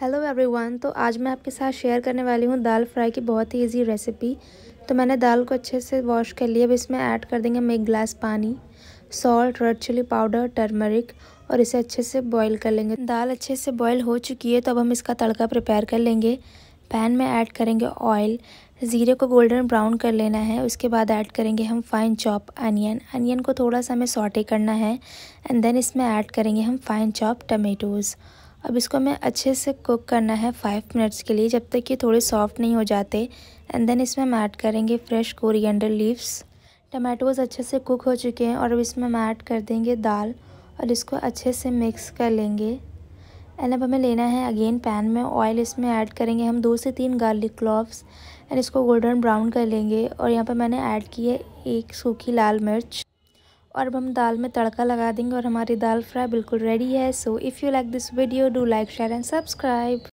hello everyone तो आज मैं आपके साथ शेयर करने वाली हूँ दाल फ्राई की बहुत ही इजी रेसिपी तो मैंने दाल को अच्छे से वॉश कर लिया अब इसमें ऐड कर देंगे हम एक ग्लास पानी salt red chili powder turmeric और इसे अच्छे से बॉईल कर लेंगे दाल अच्छे से बॉईल हो चुकी है तो अब हम इसका तड़का प्रिपेयर कर लेंगे पैन में ऐड करेंगे ऑयल ज़ीरे को गोल्डन ब्राउन कर लेना है उसके बाद ऐड करेंगे हम फाइन चॉप अनियन अनियन को थोड़ा सा हमें सॉटे करना है एंड देन इसमें ऐड करेंगे हम फाइन चॉप टमेटोज़ अब इसको हमें अच्छे से कुक करना है फाइव मिनट्स के लिए जब तक ये थोड़े सॉफ्ट नहीं हो जाते एंड देन इसमें हम ऐड करेंगे फ्रेश कोरिएंडर लीव्स टमाटोज़ अच्छे से कुक हो चुके हैं और अब इसमें हम ऐड कर देंगे दाल और इसको अच्छे से मिक्स कर लेंगे एंड अब हमें लेना है अगेन पैन में ऑयल इसमें ऐड करेंगे हम दो से तीन गार्लिक क्लॉव्स एंड इसको गोल्डन ब्राउन कर लेंगे और यहाँ पर मैंने ऐड की है एक सूखी लाल मिर्च और अब हम दाल में तड़का लगा देंगे और हमारी दाल फ्राई बिल्कुल रेडी है so if you like this video do like share and subscribe